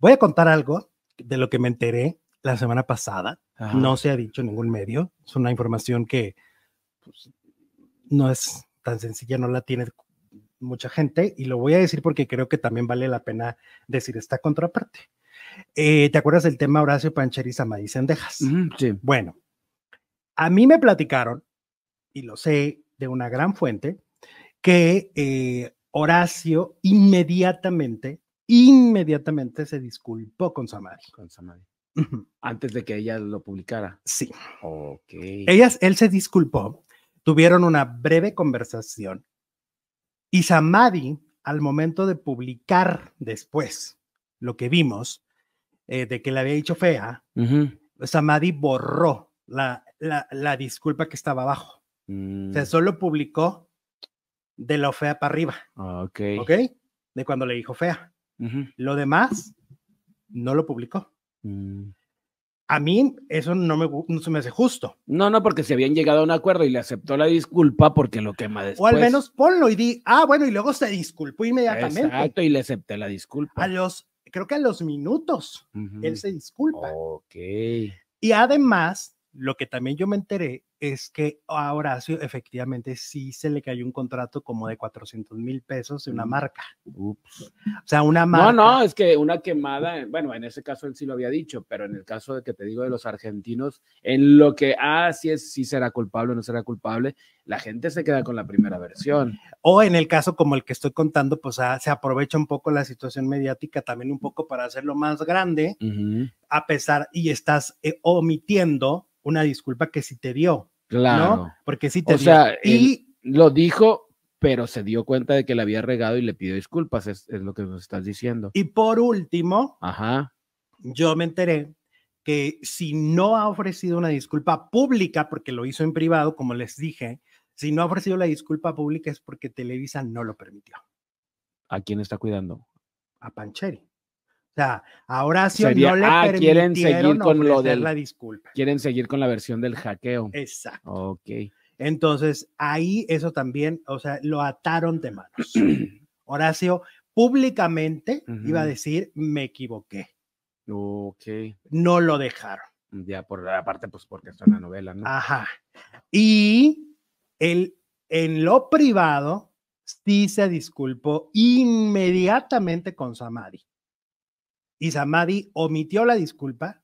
Voy a contar algo de lo que me enteré la semana pasada. No se ha dicho en ningún medio. Es una información que pues, no es tan sencilla, no la tiene mucha gente. Y lo voy a decir porque creo que también vale la pena decir esta contraparte. Eh, ¿Te acuerdas del tema Horacio Pancheriza y Sendejas? sí. Bueno, a mí me platicaron, y lo sé de una gran fuente, que eh, Horacio inmediatamente inmediatamente se disculpó con Samadi Antes de que ella lo publicara. Sí. Ellas, él se disculpó, tuvieron una breve conversación y Samadi, al momento de publicar después lo que vimos, eh, de que le había dicho fea, Samadi borró la, la, disculpa que estaba abajo. Se mm. solo publicó de lo fea para arriba. Ok. Ok. De cuando le dijo fea. Lo demás no lo publicó. Mm. A mí eso no me, se me hace justo. No, no, porque se habían llegado a un acuerdo y le aceptó la disculpa porque lo quema después. O al menos ponlo y di, ah, bueno, y luego se disculpó inmediatamente. Exacto, y le acepté la disculpa. A los, creo que a los minutos, él se disculpa. Ok. Y además, lo que también yo me enteré es que a Horacio efectivamente sí se le cayó un contrato como de 400 mil pesos de una mm, marca. O sea, una marca. No, no, es que una quemada, bueno, en ese caso él sí lo había dicho, pero en el caso de que te digo de los argentinos, en lo que, así ah, es, si será culpable o no será culpable, la gente se queda con la primera versión. O en el caso como el que estoy contando, pues ah, se aprovecha un poco la situación mediática también un poco para hacerlo más grande, a pesar, y estás eh, omitiendo una disculpa que sí te dio. Claro. ¿no? Porque sí te o Sea, y lo dijo, pero se dio cuenta de que le había regado y le pidió disculpas, es, lo que nos estás diciendo. Y por último, Ajá. yo me enteré que si no ha ofrecido una disculpa pública, porque lo hizo en privado, como les dije, si no ha ofrecido la disculpa pública es porque Televisa no lo permitió. ¿A quién está cuidando? A Pancheri. O sea, a Horacio no le ah, quieren seguir con lo de la disculpa. Quieren seguir con la versión del hackeo. Exacto. Ok. Entonces, ahí eso también, o sea, lo ataron de manos. Horacio públicamente iba a decir, me equivoqué. Ok. No lo dejaron. Ya, por la parte, pues porque es una novela, ¿no? Ajá. Y él, en lo privado, sí se disculpó inmediatamente con Samadhi y Samadi omitió la disculpa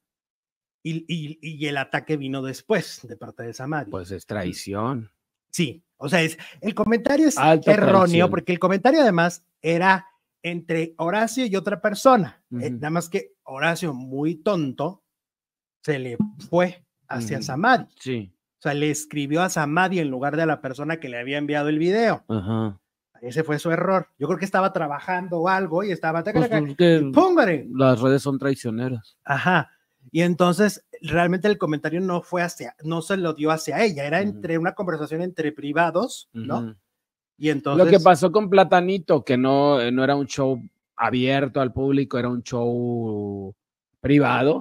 y, y, el ataque vino después de parte de Samadi. Pues es traición. Sí, o sea, es, el comentario es erróneo porque el comentario además era entre Horacio y otra persona. Eh, nada más que Horacio, muy tonto, se le fue hacia Samadi. Sí. O sea, le escribió a Samadi en lugar de a la persona que le había enviado el video. Ajá. Ese fue su error. Yo creo que estaba trabajando algo y estaba... Pues, pues, las redes son traicioneras. Ajá. Y entonces realmente el comentario no fue hacia, no se lo dio hacia ella, era entre una conversación entre privados, ¿no? Y entonces... Lo que pasó con Platanito, que no, eh, no era un show abierto al público, era un show privado.